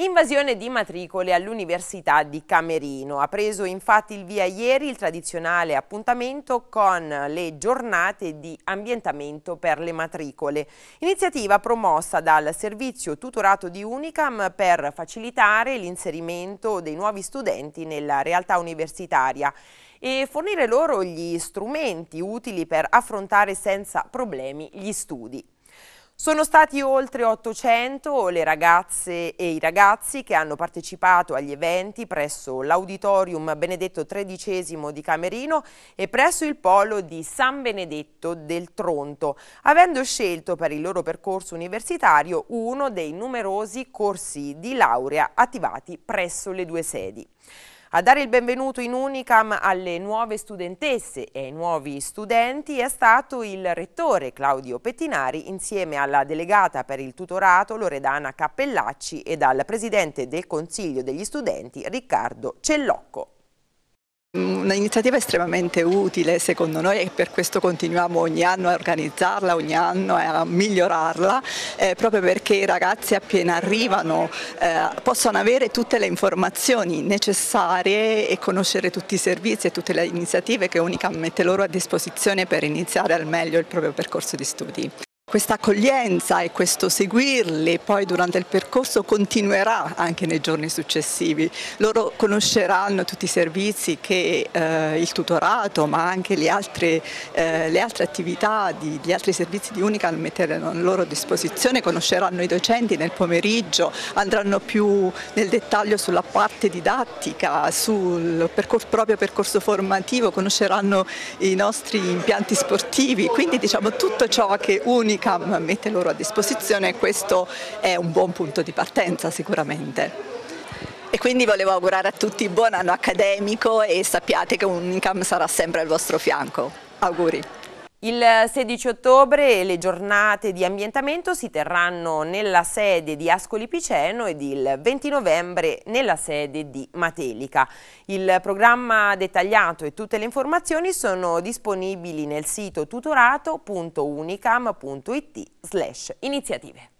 Invasione di matricole all'Università di Camerino. Ha preso infatti il via ieri il tradizionale appuntamento con le giornate di ambientamento per le matricole. Iniziativa promossa dal servizio tutorato di Unicam per facilitare l'inserimento dei nuovi studenti nella realtà universitaria e fornire loro gli strumenti utili per affrontare senza problemi gli studi. Sono stati oltre 800 le ragazze e i ragazzi che hanno partecipato agli eventi presso l'Auditorium Benedetto XIII di Camerino e presso il Polo di San Benedetto del Tronto, avendo scelto per il loro percorso universitario uno dei numerosi corsi di laurea attivati presso le due sedi. A dare il benvenuto in Unicam alle nuove studentesse e ai nuovi studenti è stato il rettore Claudio Pettinari insieme alla delegata per il tutorato Loredana Cappellacci e al presidente del Consiglio degli studenti Riccardo Cellocco. Mm, un'iniziativa estremamente utile secondo noi e per questo continuiamo ogni anno a organizzarla, ogni anno a migliorarla, eh, proprio perché i ragazzi appena arrivano eh, possono avere tutte le informazioni necessarie e conoscere tutti i servizi e tutte le iniziative che Unica mette loro a disposizione per iniziare al meglio il proprio percorso di studi. Questa accoglienza e questo seguirli poi durante il percorso continuerà anche nei giorni successivi. Loro conosceranno tutti i servizi che eh, il tutorato ma anche le altre, eh, le altre attività, di, gli altri servizi di Unica metteranno a loro disposizione, conosceranno i docenti nel pomeriggio, andranno più nel dettaglio sulla parte didattica, sul percorso, proprio percorso formativo, conosceranno i nostri impianti sportivi, quindi diciamo tutto ciò che Unica pubblica mette loro a disposizione e questo è un buon punto di partenza sicuramente. E quindi volevo augurare a tutti buon anno accademico e sappiate che Unicam sarà sempre al vostro fianco. Auguri! Il 16 ottobre le giornate di ambientamento si terranno nella sede di Ascoli Piceno ed il 20 novembre nella sede di Matelica. Il programma dettagliato e tutte le informazioni sono disponibili nel sito tutorato.unicam.it slash iniziative.